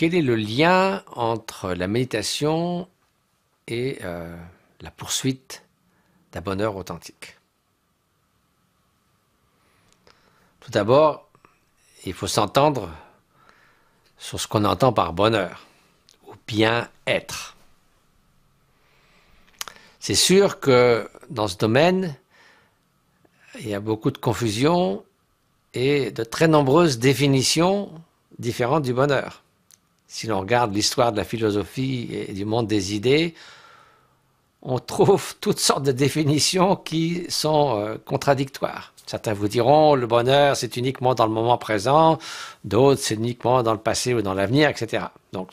Quel est le lien entre la méditation et euh, la poursuite d'un bonheur authentique Tout d'abord, il faut s'entendre sur ce qu'on entend par bonheur ou bien-être. C'est sûr que dans ce domaine, il y a beaucoup de confusion et de très nombreuses définitions différentes du bonheur si l'on regarde l'histoire de la philosophie et du monde des idées, on trouve toutes sortes de définitions qui sont euh, contradictoires. Certains vous diront le bonheur c'est uniquement dans le moment présent, d'autres c'est uniquement dans le passé ou dans l'avenir, etc. Donc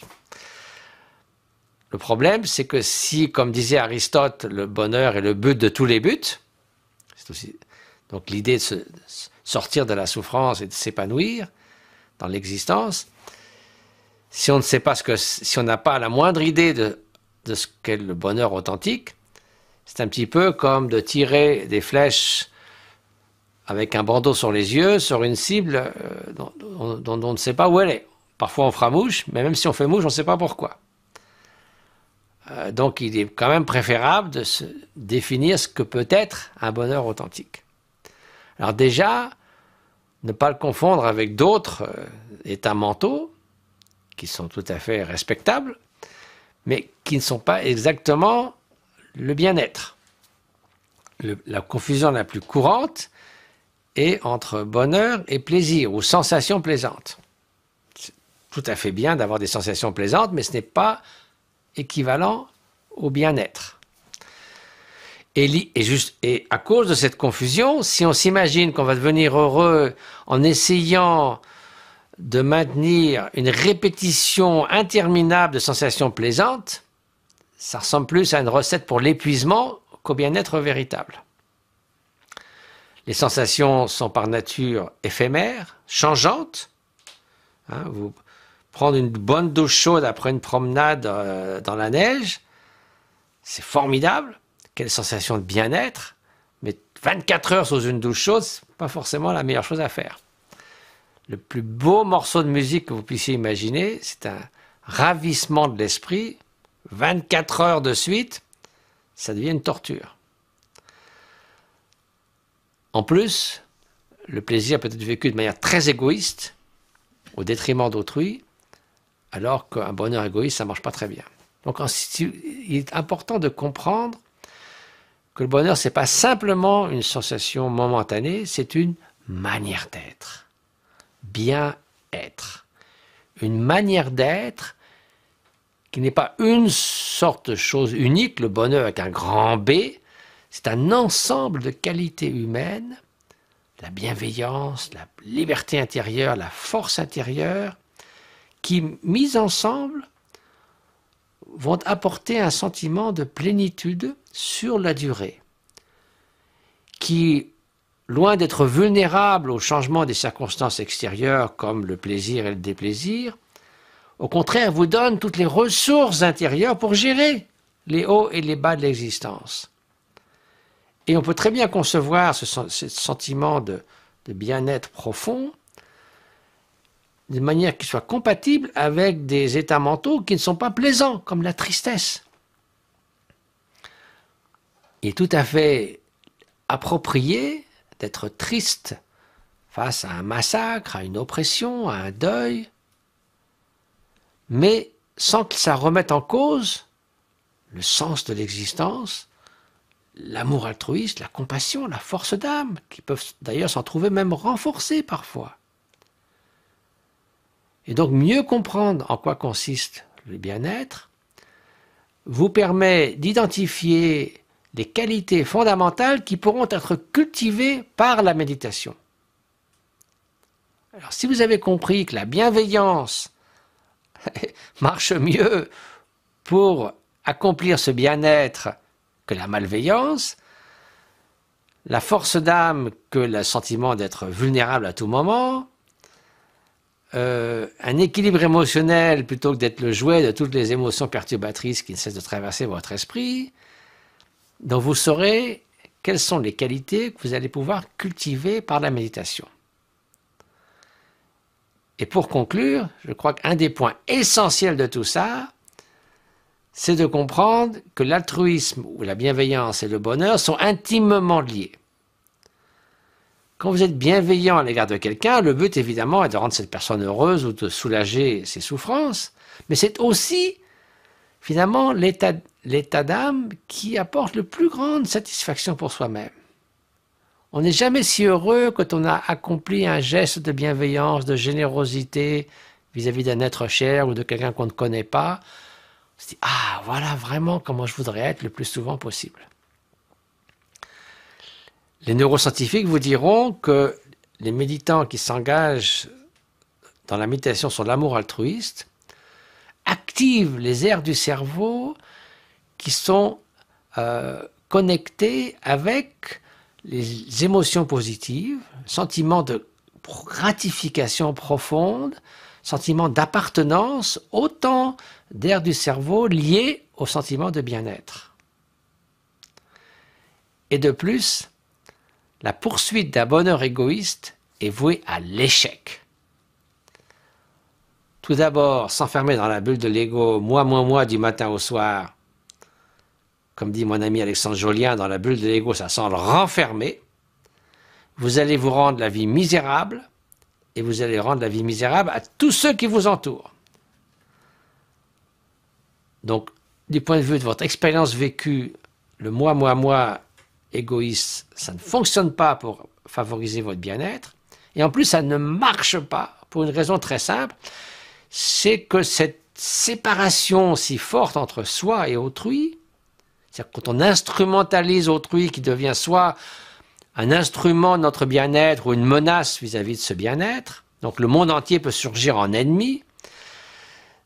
le problème c'est que si, comme disait Aristote, le bonheur est le but de tous les buts, c'est aussi donc l'idée de se sortir de la souffrance et de s'épanouir dans l'existence, si on ne sait pas ce que, si on n'a pas la moindre idée de, de ce qu'est le bonheur authentique, c'est un petit peu comme de tirer des flèches avec un bandeau sur les yeux sur une cible euh, dont, on ne sait pas où elle est. Parfois on fera mouche, mais même si on fait mouche, on ne sait pas pourquoi. Euh, donc il est quand même préférable de se définir ce que peut être un bonheur authentique. Alors déjà, ne pas le confondre avec d'autres euh, états mentaux, qui sont tout à fait respectables, mais qui ne sont pas exactement le bien-être. La confusion la plus courante est entre bonheur et plaisir ou sensations plaisantes. C'est tout à fait bien d'avoir des sensations plaisantes, mais ce n'est pas équivalent au bien-être. Et, juste, et à cause de cette confusion, si on s'imagine qu'on va devenir heureux en essayant de maintenir une répétition interminable de sensations plaisantes, ça ressemble plus à une recette pour l'épuisement qu'au bien-être véritable. Les sensations sont par nature éphémères, changeantes. Hein, vous prendre une bonne douche chaude après une promenade euh, dans la neige, c'est formidable. Quelle sensation de bien-être. Mais 24 heures sous une douche chaude, pas forcément la meilleure chose à faire le plus beau morceau de musique que vous puissiez imaginer. C'est un ravissement de l'esprit. 24 heures de suite, ça devient une torture. En plus, le plaisir peut être vécu de manière très égoïste, au détriment d'autrui, alors qu'un bonheur égoïste, ça ne marche pas très bien. Donc il est important de comprendre que le bonheur, ce n'est pas simplement une sensation momentanée, c'est une manière d'être bien-être. Une manière d'être qui n'est pas une sorte de chose unique, le bonheur avec un grand B, c'est un ensemble de qualités humaines, la bienveillance, la liberté intérieure, la force intérieure, qui, mises ensemble, vont apporter un sentiment de plénitude sur la durée, qui loin d'être vulnérable au changement des circonstances extérieures comme le plaisir et le déplaisir, au contraire vous donne toutes les ressources intérieures pour gérer les hauts et les bas de l'existence. Et on peut très bien concevoir ce, sentiment de, de bien-être profond d'une manière qui soit compatible avec des états mentaux qui ne sont pas plaisants, comme la tristesse. Il est tout à fait approprié d'être triste face à un massacre, à une oppression, à un deuil, mais sans que ça remette en cause le sens de l'existence, l'amour altruiste, la compassion, la force d'âme, qui peuvent d'ailleurs s'en trouver même renforcées parfois. Et donc mieux comprendre en quoi consiste le bien-être vous permet d'identifier des qualités fondamentales qui pourront être cultivées par la méditation. Alors si vous avez compris que la bienveillance marche mieux pour accomplir ce bien-être que la malveillance, la force d'âme que le sentiment d'être vulnérable à tout moment, euh, un équilibre émotionnel plutôt que d'être le jouet de toutes les émotions perturbatrices qui ne cessent de traverser votre esprit, dont vous saurez quelles sont les qualités que vous allez pouvoir cultiver par la méditation. Et pour conclure, je crois qu'un des points essentiels de tout ça, c'est de comprendre que l'altruisme ou la bienveillance et le bonheur sont intimement liés. Quand vous êtes bienveillant à l'égard de quelqu'un, le but évidemment est de rendre cette personne heureuse ou de soulager ses souffrances, mais c'est aussi finalement l'état d'âme qui apporte le plus grande satisfaction pour soi-même. On n'est jamais si heureux quand on a accompli un geste de bienveillance, de générosité vis-à-vis d'un être cher ou de quelqu'un qu'on ne connaît pas. On se dit, ah, voilà vraiment comment je voudrais être le plus souvent possible. Les neuroscientifiques vous diront que les méditants qui s'engagent dans la méditation sur l'amour altruiste active les aires du cerveau qui sont euh, connectées avec les émotions positives, sentiment de gratification profonde, sentiment d'appartenance, autant d'aires du cerveau liées au sentiment de bien-être. Et de plus, la poursuite d'un bonheur égoïste est vouée à l'échec. Tout d'abord, s'enfermer dans la bulle de l'ego, moi, moi, moi, du matin au soir. Comme dit mon ami Alexandre Jolien, dans la bulle de l'ego, ça sent le renfermer. Vous allez vous rendre la vie misérable et vous allez rendre la vie misérable à tous ceux qui vous entourent. Donc, du point de vue de votre expérience vécue, le moi, moi, moi égoïste, ça ne fonctionne pas pour favoriser votre bien-être. Et en plus, ça ne marche pas pour une raison très simple, c'est que cette séparation si forte entre soi et autrui, c'est-à-dire quand on instrumentalise autrui qui devient soit un instrument de notre bien-être ou une menace vis-à-vis de ce bien-être, donc le monde entier peut surgir en ennemi,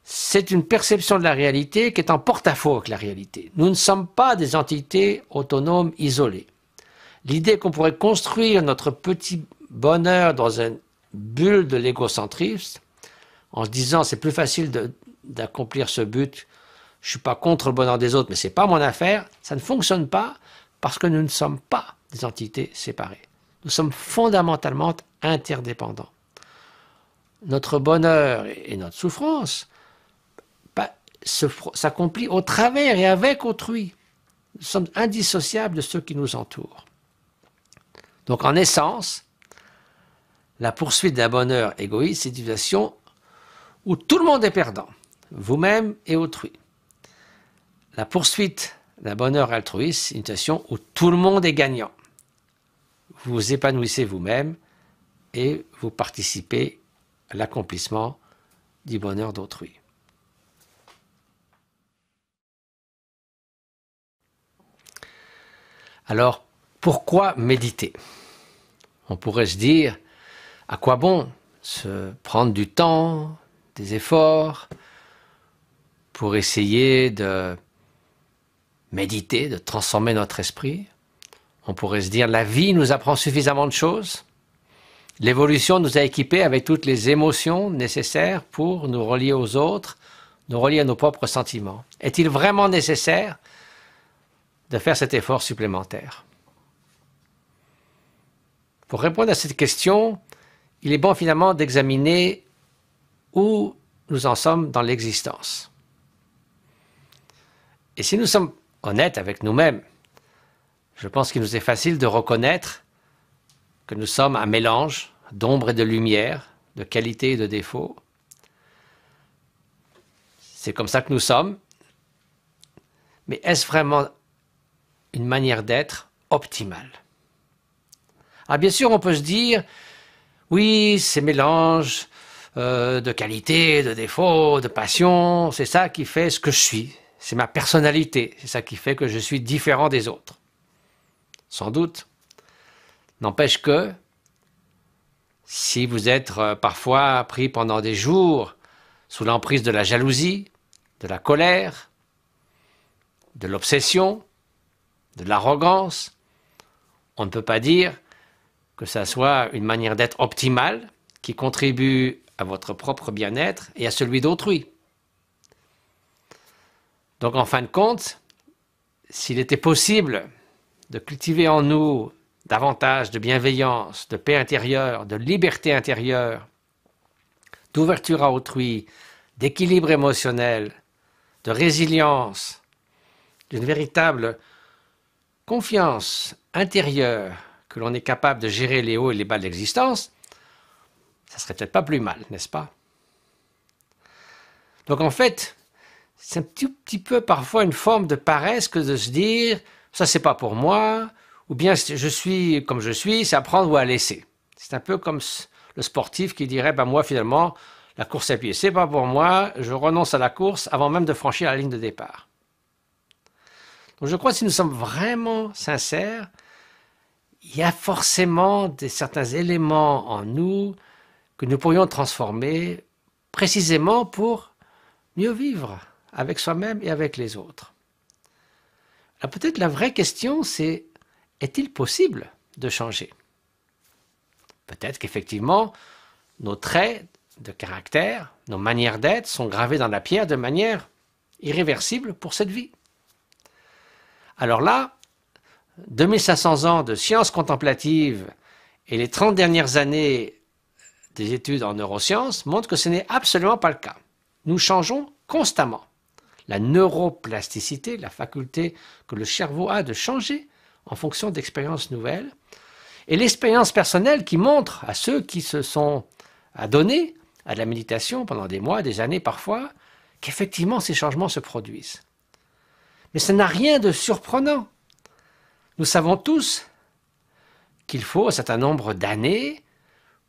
c'est une perception de la réalité qui est en porte-à-faux avec la réalité. Nous ne sommes pas des entités autonomes isolées. L'idée qu'on pourrait construire notre petit bonheur dans une bulle de l'égocentrisme, en se disant c'est plus facile d'accomplir ce but, je suis pas contre le bonheur des autres, mais c'est pas mon affaire, ça ne fonctionne pas parce que nous ne sommes pas des entités séparées. Nous sommes fondamentalement interdépendants. Notre bonheur et notre souffrance bah, s'accomplit au travers et avec autrui. Nous sommes indissociables de ceux qui nous entourent. Donc en essence, la poursuite d'un bonheur égoïste c'est une situation où tout le monde est perdant, vous-même et autrui. La poursuite d'un bonheur altruiste, c'est une situation où tout le monde est gagnant. Vous vous épanouissez vous-même et vous participez à l'accomplissement du bonheur d'autrui. Alors, pourquoi méditer On pourrait se dire, à quoi bon se prendre du temps des efforts pour essayer de méditer, de transformer notre esprit. On pourrait se dire, la vie nous apprend suffisamment de choses. L'évolution nous a équipés avec toutes les émotions nécessaires pour nous relier aux autres, nous relier à nos propres sentiments. Est-il vraiment nécessaire de faire cet effort supplémentaire Pour répondre à cette question, il est bon finalement d'examiner où nous en sommes dans l'existence. Et si nous sommes honnêtes avec nous-mêmes, je pense qu'il nous est facile de reconnaître que nous sommes un mélange d'ombre et de lumière, de qualité et de défaut. C'est comme ça que nous sommes. Mais est-ce vraiment une manière d'être optimale Ah, bien sûr, on peut se dire, oui, ces mélanges, euh, de qualité, de défaut, de passion. C'est ça qui fait ce que je suis. C'est ma personnalité. C'est ça qui fait que je suis différent des autres. Sans doute. N'empêche que, si vous êtes euh, parfois pris pendant des jours sous l'emprise de la jalousie, de la colère, de l'obsession, de l'arrogance, on ne peut pas dire que ça soit une manière d'être optimale qui contribue à votre propre bien-être et à celui d'autrui. Donc en fin de compte, s'il était possible de cultiver en nous davantage de bienveillance, de paix intérieure, de liberté intérieure, d'ouverture à autrui, d'équilibre émotionnel, de résilience, d'une véritable confiance intérieure que l'on est capable de gérer les hauts et les bas de l'existence, ça serait peut-être pas plus mal, n'est-ce pas Donc en fait, c'est un petit, peu parfois une forme de paresse que de se dire ça c'est pas pour moi, ou bien je suis comme je suis, c'est à prendre ou à laisser. C'est un peu comme le sportif qui dirait ben moi finalement la course à pied c'est pas pour moi, je renonce à la course avant même de franchir la ligne de départ. Donc je crois que si nous sommes vraiment sincères, il y a forcément des, certains éléments en nous que nous pourrions transformer précisément pour mieux vivre avec soi-même et avec les autres. Peut-être la vraie question, c'est est-il possible de changer Peut-être qu'effectivement, nos traits de caractère, nos manières d'être sont gravés dans la pierre de manière irréversible pour cette vie. Alors là, 2500 ans de sciences contemplative et les 30 dernières années des études en neurosciences montrent que ce n'est absolument pas le cas. Nous changeons constamment. La neuroplasticité, la faculté que le cerveau a de changer en fonction d'expériences nouvelles, et l'expérience personnelle qui montre à ceux qui se sont adonnés à la méditation pendant des mois, des années parfois, qu'effectivement ces changements se produisent. Mais ça n'a rien de surprenant. Nous savons tous qu'il faut un certain nombre d'années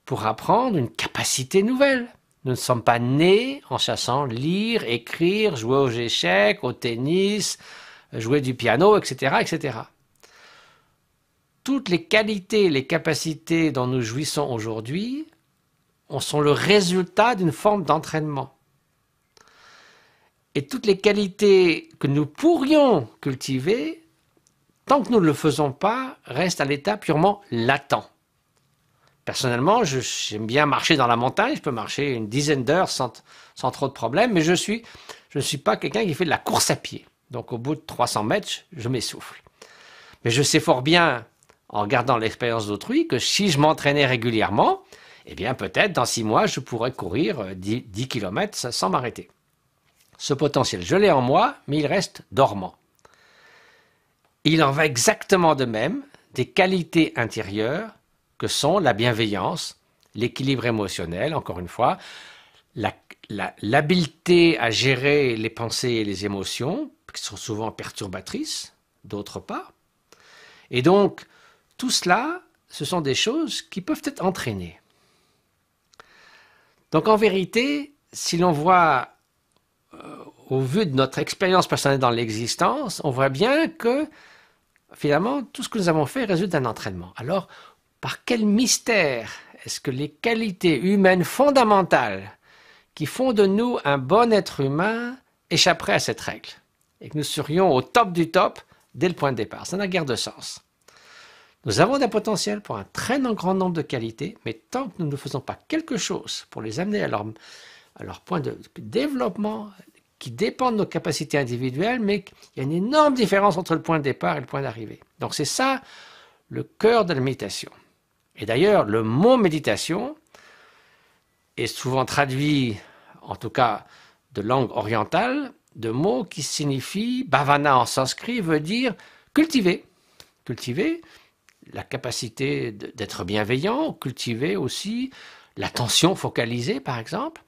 pour apprendre une capacité nouvelle. Nous ne sommes pas nés en chassant lire, écrire, jouer aux échecs, au tennis, jouer du piano, etc., etc. Toutes les qualités, les capacités dont nous jouissons aujourd'hui sont le résultat d'une forme d'entraînement. Et toutes les qualités que nous pourrions cultiver, tant que nous ne le faisons pas, restent à l'état purement latent. Personnellement, j'aime bien marcher dans la montagne. Je peux marcher une dizaine d'heures sans, trop de problèmes, mais je suis, je ne suis pas quelqu'un qui fait de la course à pied. Donc, au bout de 300 mètres, je m'essouffle. Mais je sais fort bien, en gardant l'expérience d'autrui, que si je m'entraînais régulièrement, eh bien, peut-être dans six mois, je pourrais courir 10, 10 km sans m'arrêter. Ce potentiel, je l'ai en moi, mais il reste dormant. Il en va exactement de même des qualités intérieures que sont la bienveillance, l'équilibre émotionnel, encore une fois, l'habileté à gérer les pensées et les émotions, qui sont souvent perturbatrices, d'autre part. Et donc, tout cela, ce sont des choses qui peuvent être entraînées. Donc en vérité, si l'on voit euh, au vu de notre expérience personnelle dans l'existence, on voit bien que finalement, tout ce que nous avons fait résulte d'un entraînement. Alors, par quel mystère est-ce que les qualités humaines fondamentales qui font de nous un bon être humain échapperaient à cette règle et que nous serions au top du top dès le point de départ Ça n'a guère de sens. Nous avons un potentiel pour un très grand nombre de qualités, mais tant que nous ne faisons pas quelque chose pour les amener à leur, à leur point de développement qui dépend de nos capacités individuelles, mais il y a une énorme différence entre le point de départ et le point d'arrivée. Donc c'est ça le cœur de la méditation. Et d'ailleurs, le mot méditation est souvent traduit, en tout cas de langue orientale, de mots qui signifient, bhavana en sanskrit veut dire cultiver. Cultiver la capacité d'être bienveillant, cultiver aussi l'attention focalisée par exemple.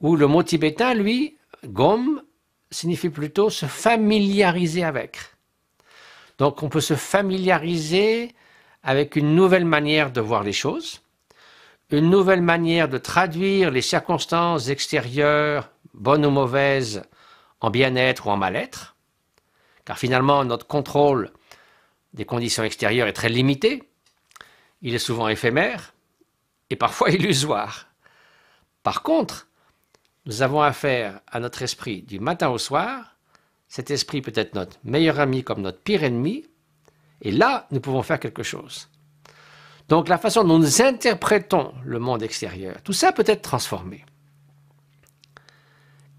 Ou le mot tibétain, lui, gom, signifie plutôt se familiariser avec. Donc on peut se familiariser avec une nouvelle manière de voir les choses, une nouvelle manière de traduire les circonstances extérieures, bonnes ou mauvaises, en bien-être ou en mal-être, car finalement notre contrôle des conditions extérieures est très limité, il est souvent éphémère et parfois illusoire. Par contre, nous avons affaire à notre esprit du matin au soir, cet esprit peut être notre meilleur ami comme notre pire ennemi, et là, nous pouvons faire quelque chose. Donc la façon dont nous interprétons le monde extérieur, tout ça peut être transformé.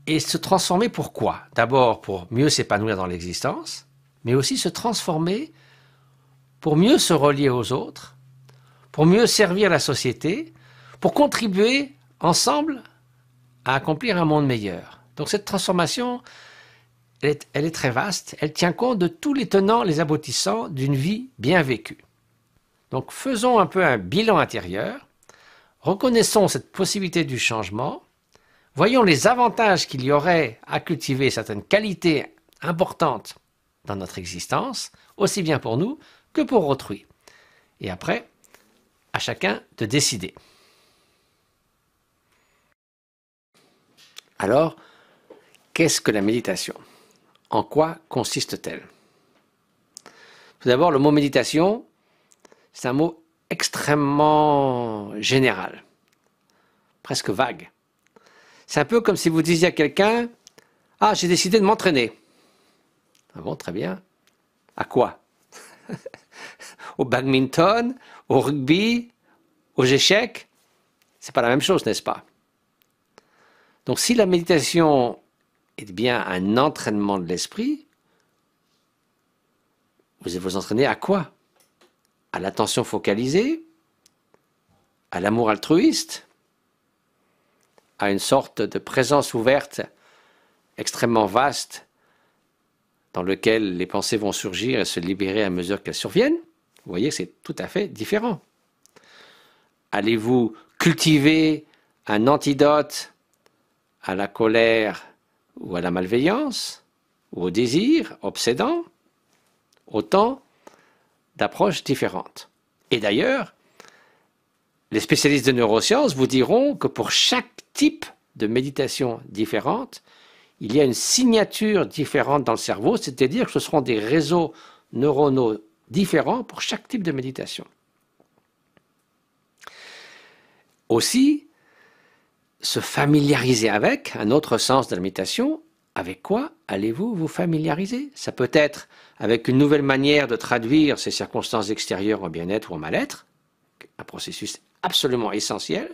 Et se transformer pourquoi D'abord pour mieux s'épanouir dans l'existence, mais aussi se transformer pour mieux se relier aux autres, pour mieux servir la société, pour contribuer ensemble à accomplir un monde meilleur. Donc cette transformation, elle est, très vaste, elle tient compte de tous les tenants, les aboutissants d'une vie bien vécue. Donc faisons un peu un bilan intérieur, reconnaissons cette possibilité du changement, voyons les avantages qu'il y aurait à cultiver certaines qualités importantes dans notre existence, aussi bien pour nous que pour autrui. Et après, à chacun de décider. Alors, qu'est-ce que la méditation en quoi consiste-t-elle Tout d'abord, le mot méditation, c'est un mot extrêmement général, presque vague. C'est un peu comme si vous disiez à quelqu'un, ah, j'ai décidé de m'entraîner. Ah bon, très bien. À quoi Au badminton, au rugby, aux échecs C'est pas la même chose, n'est-ce pas Donc si la méditation et eh bien, un entraînement de l'esprit, vous vous entraînez à quoi À l'attention focalisée À l'amour altruiste À une sorte de présence ouverte extrêmement vaste dans lequel les pensées vont surgir et se libérer à mesure qu'elles surviennent Vous voyez, c'est tout à fait différent. Allez-vous cultiver un antidote à la colère ou à la malveillance, ou au désir obsédant, autant d'approches différentes. Et d'ailleurs, les spécialistes de neurosciences vous diront que pour chaque type de méditation différente, il y a une signature différente dans le cerveau, c'est-à-dire que ce seront des réseaux neuronaux différents pour chaque type de méditation. Aussi, se familiariser avec, un autre sens de l'imitation, avec quoi allez-vous vous familiariser Ça peut être avec une nouvelle manière de traduire ces circonstances extérieures en bien-être ou en mal-être, un processus absolument essentiel.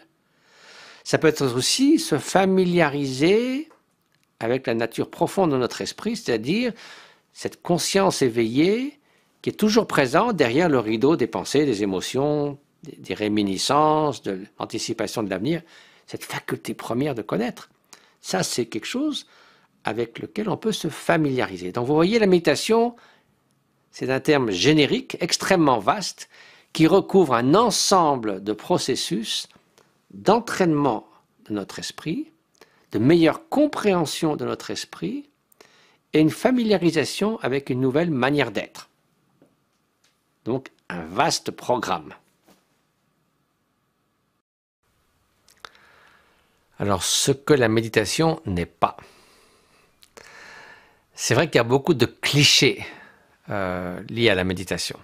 Ça peut être aussi se familiariser avec la nature profonde de notre esprit, c'est-à-dire cette conscience éveillée qui est toujours présente derrière le rideau des pensées, des émotions, des réminiscences, de l'anticipation de l'avenir, cette faculté première de connaître. Ça, c'est quelque chose avec lequel on peut se familiariser. Donc vous voyez, la méditation, c'est un terme générique, extrêmement vaste, qui recouvre un ensemble de processus d'entraînement de notre esprit, de meilleure compréhension de notre esprit et une familiarisation avec une nouvelle manière d'être. Donc un vaste programme. Alors, ce que la méditation n'est pas. C'est vrai qu'il y a beaucoup de clichés euh, liés à la méditation.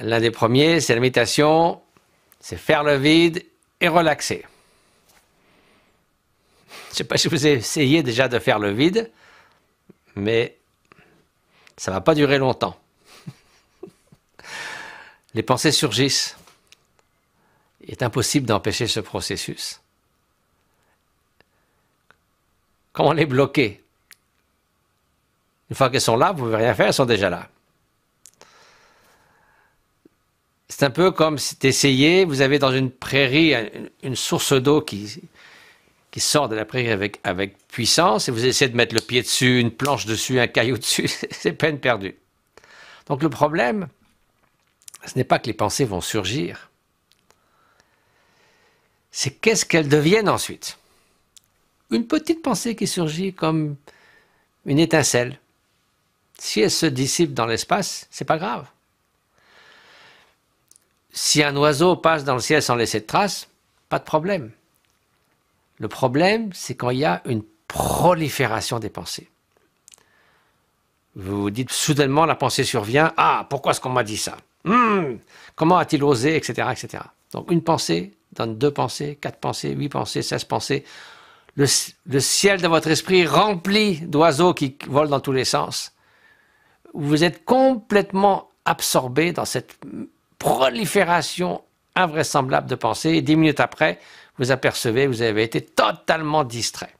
L'un des premiers, c'est la méditation, c'est faire le vide et relaxer. Je ne sais pas si vous essayez déjà de faire le vide, mais ça ne va pas durer longtemps. Les pensées surgissent. Il est impossible d'empêcher ce processus. Comment les bloquer? une fois qu'elles sont là, vous ne pouvez rien faire, elles sont déjà là. C'est un peu comme si essayez, vous avez dans une prairie une, une source d'eau qui, qui sort de la prairie avec, avec puissance et vous essayez de mettre le pied dessus, une planche dessus, un caillou dessus, c'est peine perdue. Donc le problème, ce n'est pas que les pensées vont surgir c'est qu'est-ce qu'elles deviennent ensuite. Une petite pensée qui surgit comme une étincelle. Si elle se dissipe dans l'espace, c'est pas grave. Si un oiseau passe dans le ciel sans laisser de traces, pas de problème. Le problème, c'est quand il y a une prolifération des pensées. Vous vous dites soudainement, la pensée survient. Ah, pourquoi est-ce qu'on m'a dit ça hmm, Comment a-t-il osé Etc. etc. Donc une pensée donne deux pensées, quatre pensées, huit pensées, seize pensées. Le, ciel de votre esprit rempli d'oiseaux qui volent dans tous les sens. Vous êtes complètement absorbé dans cette prolifération invraisemblable de pensées et dix minutes après, vous apercevez, vous avez été totalement distrait.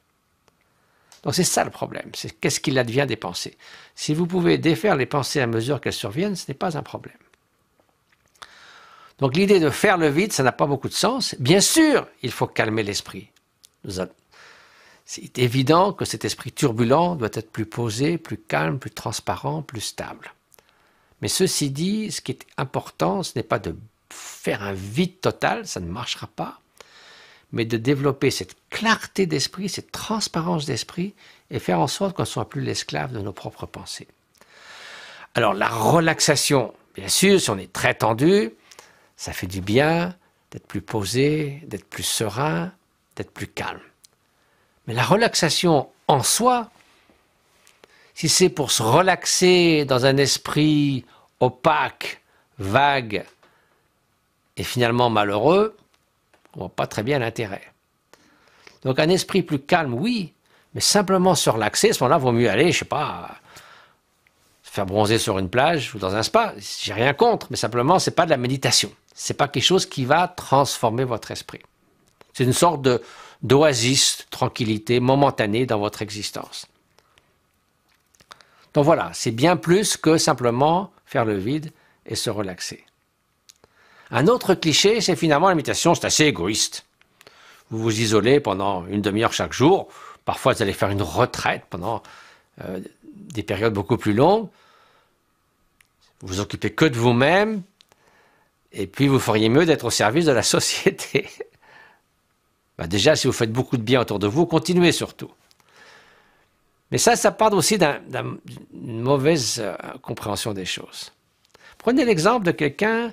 Donc c'est ça le problème, c'est qu'est-ce qu'il advient des pensées. Si vous pouvez défaire les pensées à mesure qu'elles surviennent, ce n'est pas un problème. Donc l'idée de faire le vide, ça n'a pas beaucoup de sens. Bien sûr, il faut calmer l'esprit. C'est évident que cet esprit turbulent doit être plus posé, plus calme, plus transparent, plus stable. Mais ceci dit, ce qui est important, ce n'est pas de faire un vide total, ça ne marchera pas, mais de développer cette clarté d'esprit, cette transparence d'esprit, et faire en sorte qu'on ne soit plus l'esclave de nos propres pensées. Alors la relaxation, bien sûr, si on est très tendu, ça fait du bien d'être plus posé, d'être plus serein, d'être plus calme. Mais la relaxation en soi, si c'est pour se relaxer dans un esprit opaque, vague et finalement malheureux, on voit pas très bien l'intérêt. Donc un esprit plus calme, oui, mais simplement se relaxer, à ce moment-là, vaut mieux aller, je sais pas, se faire bronzer sur une plage ou dans un spa. J'ai rien contre, mais simplement, c'est pas de la méditation c'est pas quelque chose qui va transformer votre esprit. C'est une sorte de, d'oasis, tranquillité momentanée dans votre existence. Donc voilà, c'est bien plus que simplement faire le vide et se relaxer. Un autre cliché, c'est finalement la c'est assez égoïste. Vous vous isolez pendant une demi-heure chaque jour, parfois vous allez faire une retraite pendant euh, des périodes beaucoup plus longues, vous vous occupez que de vous-même, et puis, vous feriez mieux d'être au service de la société. Bah, déjà, si vous faites beaucoup de bien autour de vous, continuez surtout. Mais ça, ça part aussi d'une mauvaise euh, compréhension des choses. Prenez l'exemple de quelqu'un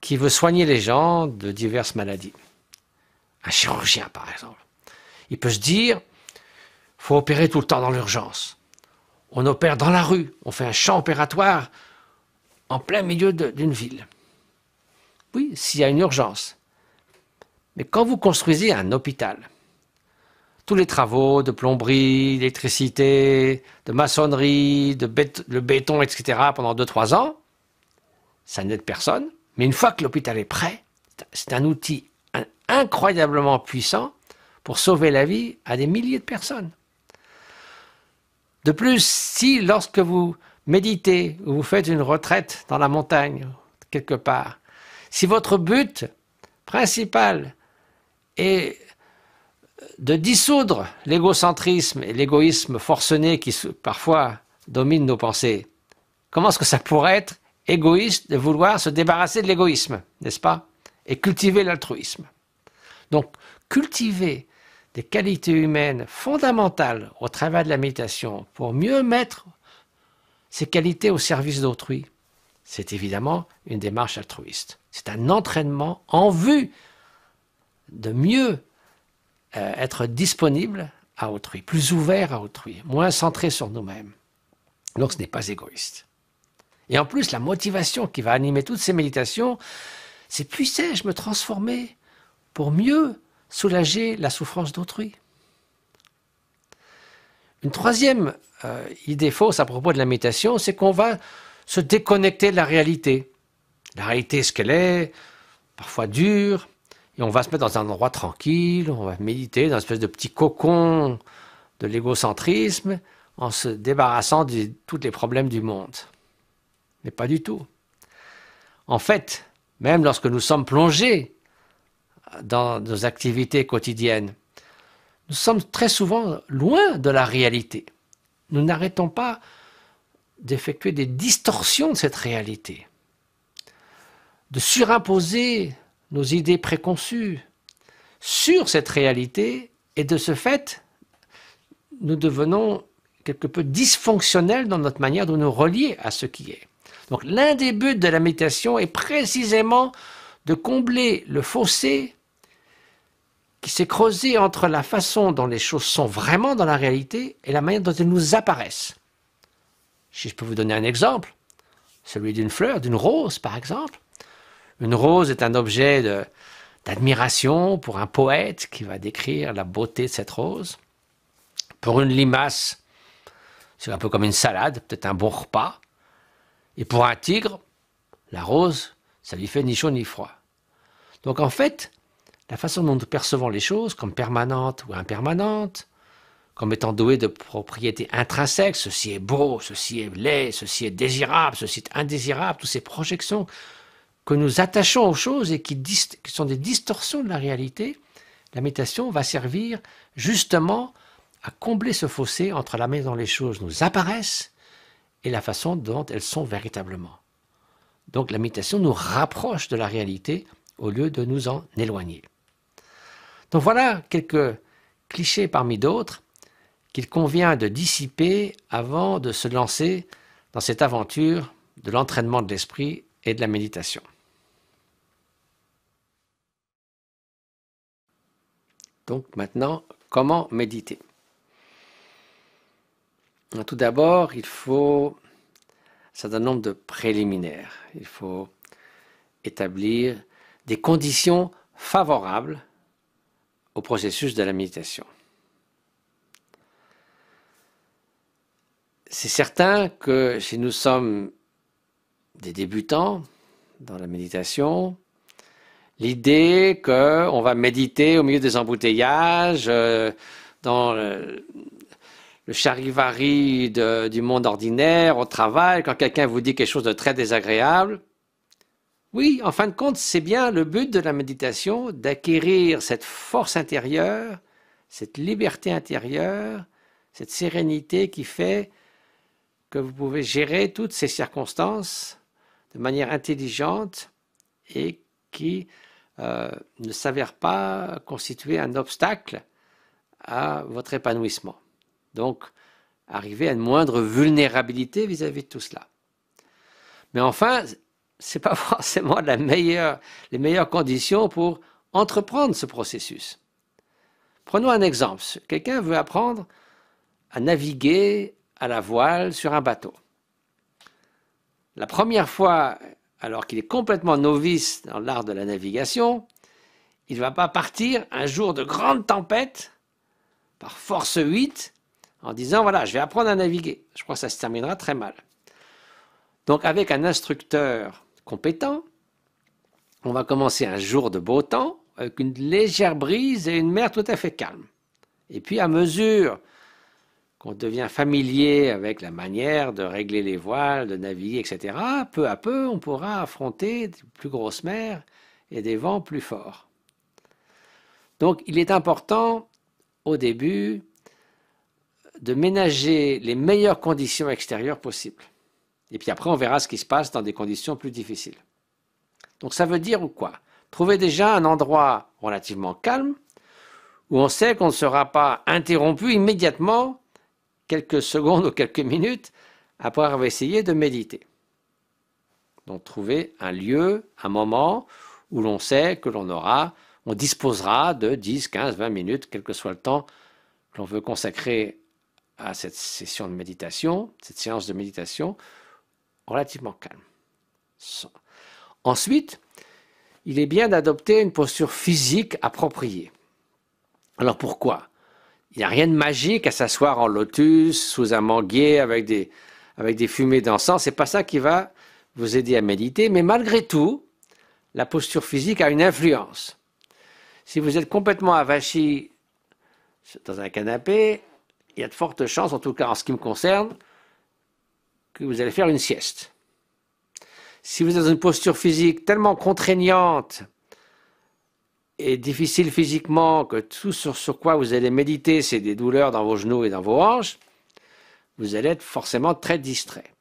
qui veut soigner les gens de diverses maladies. Un chirurgien, par exemple. Il peut se dire, il faut opérer tout le temps dans l'urgence. On opère dans la rue, on fait un champ opératoire en plein milieu d'une ville. Oui, s'il y a une urgence. Mais quand vous construisez un hôpital, tous les travaux de plomberie, d'électricité, de maçonnerie, de le béton, etc., pendant 2-3 ans, ça n'aide personne. Mais une fois que l'hôpital est prêt, c'est un outil incroyablement puissant pour sauver la vie à des milliers de personnes. De plus, si lorsque vous méditez ou vous faites une retraite dans la montagne, quelque part, si votre but principal est de dissoudre l'égocentrisme et l'égoïsme forcené qui parfois domine nos pensées, comment est-ce que ça pourrait être égoïste de vouloir se débarrasser de l'égoïsme, n'est-ce pas Et cultiver l'altruisme. Donc, cultiver des qualités humaines fondamentales au travail de la méditation pour mieux mettre ces qualités au service d'autrui, c'est évidemment une démarche altruiste. C'est un entraînement en vue de mieux euh, être disponible à autrui, plus ouvert à autrui, moins centré sur nous-mêmes. Donc ce n'est pas égoïste. Et en plus, la motivation qui va animer toutes ces méditations, c'est puissais-je me transformer pour mieux soulager la souffrance d'autrui Une troisième euh, idée fausse à propos de la méditation, c'est qu'on va se déconnecter de la réalité la réalité ce qu'elle est, parfois dure, et on va se mettre dans un endroit tranquille, on va méditer dans une espèce de petit cocon de l'égocentrisme en se débarrassant de tous les problèmes du monde. Mais pas du tout. En fait, même lorsque nous sommes plongés dans nos activités quotidiennes, nous sommes très souvent loin de la réalité. Nous n'arrêtons pas d'effectuer des distorsions de cette réalité de surimposer nos idées préconçues sur cette réalité et de ce fait, nous devenons quelque peu dysfonctionnels dans notre manière de nous relier à ce qui est. Donc l'un des buts de la méditation est précisément de combler le fossé qui s'est creusé entre la façon dont les choses sont vraiment dans la réalité et la manière dont elles nous apparaissent. Si je peux vous donner un exemple, celui d'une fleur, d'une rose par exemple, une rose est un objet d'admiration pour un poète qui va décrire la beauté de cette rose. Pour une limace, c'est un peu comme une salade, peut-être un bon repas. Et pour un tigre, la rose, ça lui fait ni chaud ni froid. Donc en fait, la façon dont nous percevons les choses, comme permanentes ou impermanentes, comme étant douées de propriétés intrinsèques, ceci est beau, ceci est laid, ceci est désirable, ceci est indésirable, toutes ces projections que nous attachons aux choses et qui, sont des distorsions de la réalité, la méditation va servir justement à combler ce fossé entre la manière dont les choses nous apparaissent et la façon dont elles sont véritablement. Donc la méditation nous rapproche de la réalité au lieu de nous en éloigner. Donc voilà quelques clichés parmi d'autres qu'il convient de dissiper avant de se lancer dans cette aventure de l'entraînement de l'esprit et de la méditation. Donc maintenant, comment méditer Tout d'abord, il faut un certain nombre de préliminaires. Il faut établir des conditions favorables au processus de la méditation. C'est certain que si nous sommes des débutants dans la méditation, l'idée qu'on va méditer au milieu des embouteillages, euh, dans le, charivari du monde ordinaire, au travail, quand quelqu'un vous dit quelque chose de très désagréable. Oui, en fin de compte, c'est bien le but de la méditation, d'acquérir cette force intérieure, cette liberté intérieure, cette sérénité qui fait que vous pouvez gérer toutes ces circonstances de manière intelligente et qui euh, ne s'avère pas constituer un obstacle à votre épanouissement. Donc, arriver à une moindre vulnérabilité vis-à-vis de tout cela. Mais enfin, ce n'est pas forcément la meilleure, les meilleures conditions pour entreprendre ce processus. Prenons un exemple. Quelqu'un veut apprendre à naviguer à la voile sur un bateau. La première fois alors qu'il est complètement novice dans l'art de la navigation, il ne va pas partir un jour de grande tempête par force 8 en disant voilà, je vais apprendre à naviguer. Je crois que ça se terminera très mal. Donc avec un instructeur compétent, on va commencer un jour de beau temps avec une légère brise et une mer tout à fait calme. Et puis à mesure qu'on devient familier avec la manière de régler les voiles, de naviguer, etc., peu à peu, on pourra affronter des plus grosses mers et des vents plus forts. Donc il est important, au début, de ménager les meilleures conditions extérieures possibles. Et puis après, on verra ce qui se passe dans des conditions plus difficiles. Donc ça veut dire quoi Trouver déjà un endroit relativement calme, où on sait qu'on ne sera pas interrompu immédiatement quelques secondes ou quelques minutes après avoir essayé de méditer. Donc trouver un lieu, un moment où l'on sait que l'on aura, on disposera de 10, 15, 20 minutes, quel que soit le temps que l'on veut consacrer à cette session de méditation, cette séance de méditation, relativement calme. Ensuite, il est bien d'adopter une posture physique appropriée. Alors pourquoi il n'y a rien de magique à s'asseoir en lotus, sous un manguier, avec des, fumées d'encens. Ce n'est pas ça qui va vous aider à méditer. Mais malgré tout, la posture physique a une influence. Si vous êtes complètement avachi dans un canapé, il y a de fortes chances, en tout cas en ce qui me concerne, que vous allez faire une sieste. Si vous êtes dans une posture physique tellement contraignante est difficile physiquement, que tout sur, sur quoi vous allez méditer, c'est des douleurs dans vos genoux et dans vos hanches, vous allez être forcément très distrait.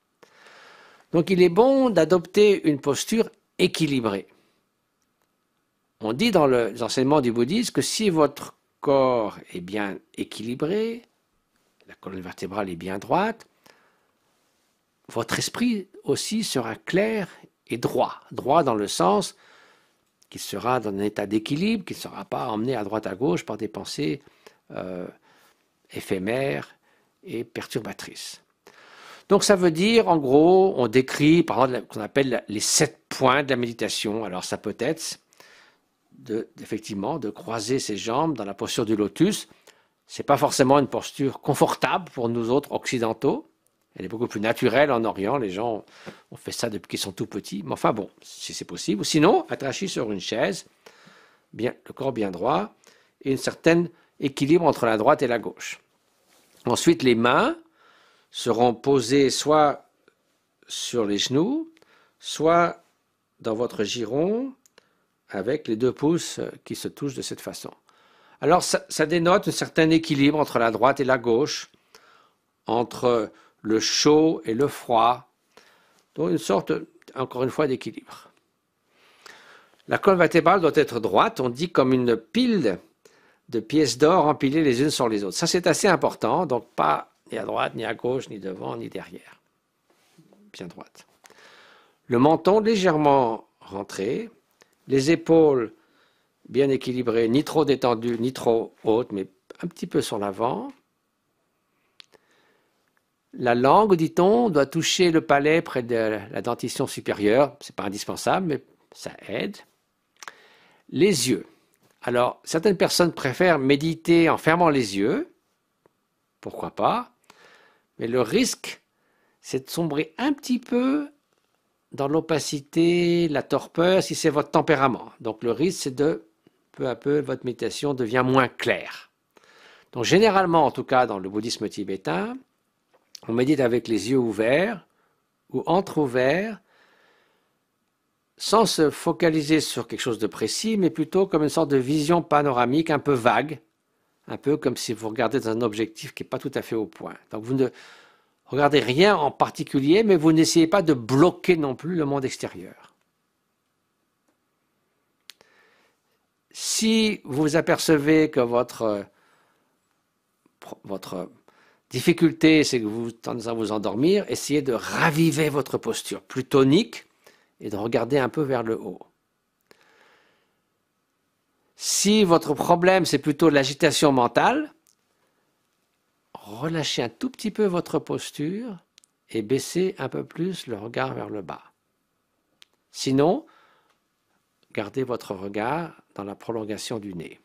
Donc il est bon d'adopter une posture équilibrée. On dit dans les enseignements du bouddhisme que si votre corps est bien équilibré, la colonne vertébrale est bien droite, votre esprit aussi sera clair et droit, droit dans le sens qui sera dans un état d'équilibre, qui ne sera pas emmené à droite à gauche par des pensées euh, éphémères et perturbatrices. Donc ça veut dire, en gros, on décrit, par qu'on appelle les sept points de la méditation. Alors ça peut être, effectivement, de croiser ses jambes dans la posture du lotus. Ce n'est pas forcément une posture confortable pour nous autres occidentaux, elle est beaucoup plus naturelle en Orient. Les gens ont fait ça depuis qu'ils sont tout petits. Mais enfin bon, si c'est possible. Sinon, attaché sur une chaise, bien, le corps bien droit et une certaine équilibre entre la droite et la gauche. Ensuite, les mains seront posées soit sur les genoux, soit dans votre giron, avec les deux pouces qui se touchent de cette façon. Alors ça, ça dénote un certain équilibre entre la droite et la gauche, entre le chaud et le froid. Donc une sorte, encore une fois, d'équilibre. La colonne vertébrale doit être droite, on dit comme une pile de pièces d'or empilées les unes sur les autres. Ça, c'est assez important, donc pas ni à droite, ni à gauche, ni devant, ni derrière. Bien droite. Le menton légèrement rentré, les épaules bien équilibrées, ni trop détendues, ni trop hautes, mais un petit peu sur l'avant. La langue, dit-on, doit toucher le palais près de la dentition supérieure. Ce n'est pas indispensable, mais ça aide. Les yeux. Alors, certaines personnes préfèrent méditer en fermant les yeux. Pourquoi pas Mais le risque, c'est de sombrer un petit peu dans l'opacité, la torpeur, si c'est votre tempérament. Donc, le risque, c'est de, peu à peu, votre méditation devient moins claire. Donc, généralement, en tout cas, dans le bouddhisme tibétain, on médite avec les yeux ouverts ou entre-ouverts sans se focaliser sur quelque chose de précis, mais plutôt comme une sorte de vision panoramique un peu vague, un peu comme si vous regardez dans un objectif qui n'est pas tout à fait au point. Donc vous ne regardez rien en particulier, mais vous n'essayez pas de bloquer non plus le monde extérieur. Si vous apercevez que votre, votre Difficulté, c'est que vous tendez à vous endormir. Essayez de raviver votre posture plus tonique et de regarder un peu vers le haut. Si votre problème, c'est plutôt l'agitation mentale, relâchez un tout petit peu votre posture et baissez un peu plus le regard vers le bas. Sinon, gardez votre regard dans la prolongation du nez.